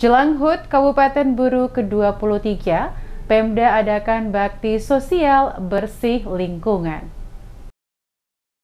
Jelang HUT Kabupaten Buru ke-23, Pemda adakan bakti sosial bersih lingkungan.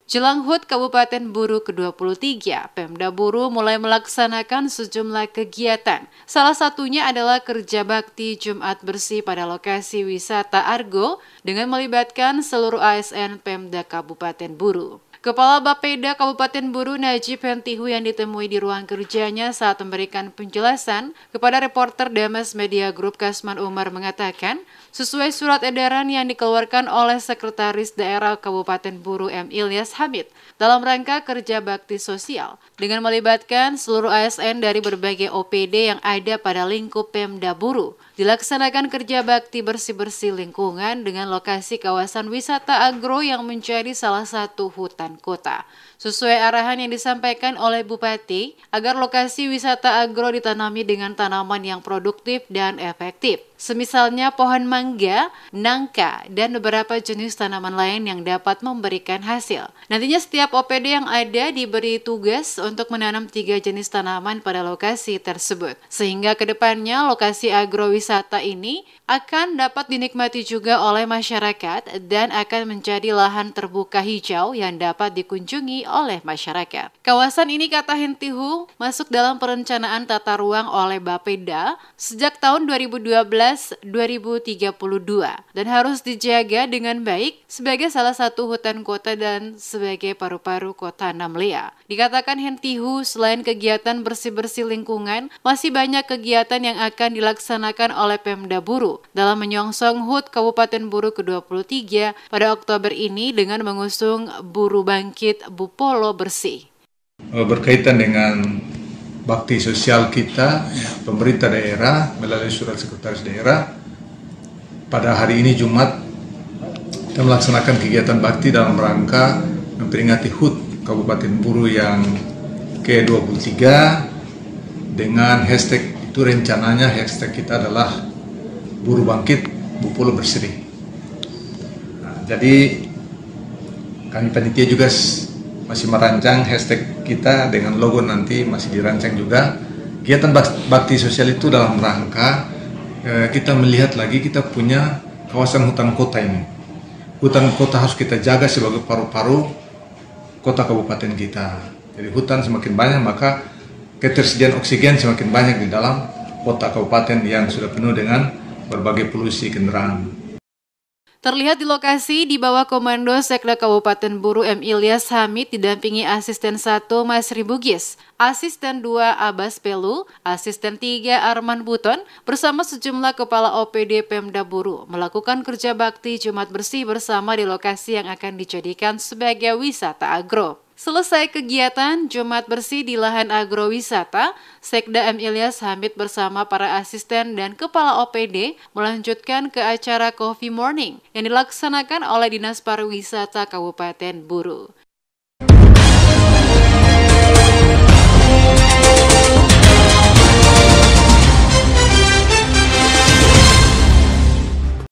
Jelang HUT Kabupaten Buru ke-23, Pemda Buru mulai melaksanakan sejumlah kegiatan. Salah satunya adalah kerja bakti Jumat Bersih pada lokasi wisata Argo dengan melibatkan seluruh ASN Pemda Kabupaten Buru. Kepala Bapeda Kabupaten Buru Najib Hentihu yang ditemui di ruang kerjanya saat memberikan penjelasan kepada reporter Damas Media Group Kasman Umar mengatakan, sesuai surat edaran yang dikeluarkan oleh Sekretaris Daerah Kabupaten Buru M. Ilyas Hamid dalam rangka kerja bakti sosial dengan melibatkan seluruh ASN dari berbagai OPD yang ada pada lingkup Pemda Buru. Dilaksanakan kerja bakti bersih-bersih lingkungan dengan lokasi kawasan wisata agro yang menjadi salah satu hutan kota. Sesuai arahan yang disampaikan oleh Bupati, agar lokasi wisata agro ditanami dengan tanaman yang produktif dan efektif. Semisalnya pohon mangga, nangka, dan beberapa jenis tanaman lain yang dapat memberikan hasil. Nantinya setiap OPD yang ada diberi tugas untuk menanam tiga jenis tanaman pada lokasi tersebut. Sehingga kedepannya lokasi agrowisata ini akan dapat dinikmati juga oleh masyarakat dan akan menjadi lahan terbuka hijau yang dapat dapat dikunjungi oleh masyarakat. Kawasan ini kata Hentihu masuk dalam perencanaan tata ruang oleh Bapeda sejak tahun 2012-2032 dan harus dijaga dengan baik sebagai salah satu hutan kota dan sebagai paru-paru kota Namlea. Dikatakan Hentihu selain kegiatan bersih-bersih lingkungan, masih banyak kegiatan yang akan dilaksanakan oleh Pemda Buru dalam menyongsong HUT Kabupaten Buru ke-23 pada Oktober ini dengan mengusung Buru Bandung. Bangkit Bupolo Bersih. Eh, berkaitan dengan bakti sosial kita, ya, pemerintah daerah melalui surat sekretaris daerah, pada hari ini Jumat kita melaksanakan kegiatan bakti dalam rangka memperingati HUT Kabupaten Buru yang ke-23 dengan hashtag itu rencananya hashtag kita adalah Buru Bangkit Bupolo Berseri. Nah, jadi kami panitia juga masih merancang hashtag kita dengan logo nanti masih dirancang juga. Kegiatan bakti sosial itu dalam rangka eh, kita melihat lagi kita punya kawasan hutan kota ini. Hutan kota harus kita jaga sebagai paru-paru kota kabupaten kita. Jadi hutan semakin banyak maka ketersediaan oksigen semakin banyak di dalam kota kabupaten yang sudah penuh dengan berbagai polusi kendaraan. Terlihat di lokasi di bawah komando Sekda Kabupaten Buru M. Ilyas Hamid didampingi Asisten 1 Mas Ribugis, Asisten 2 Abbas Pelu, Asisten 3 Arman Buton bersama sejumlah kepala OPD Pemda Buru melakukan kerja bakti Jumat Bersih bersama di lokasi yang akan dijadikan sebagai wisata agro. Selesai kegiatan Jumat Bersih di lahan agrowisata, Sekda M. Ilyas Hamid bersama para asisten dan kepala OPD melanjutkan ke acara Coffee Morning yang dilaksanakan oleh Dinas Pariwisata Kabupaten Buru.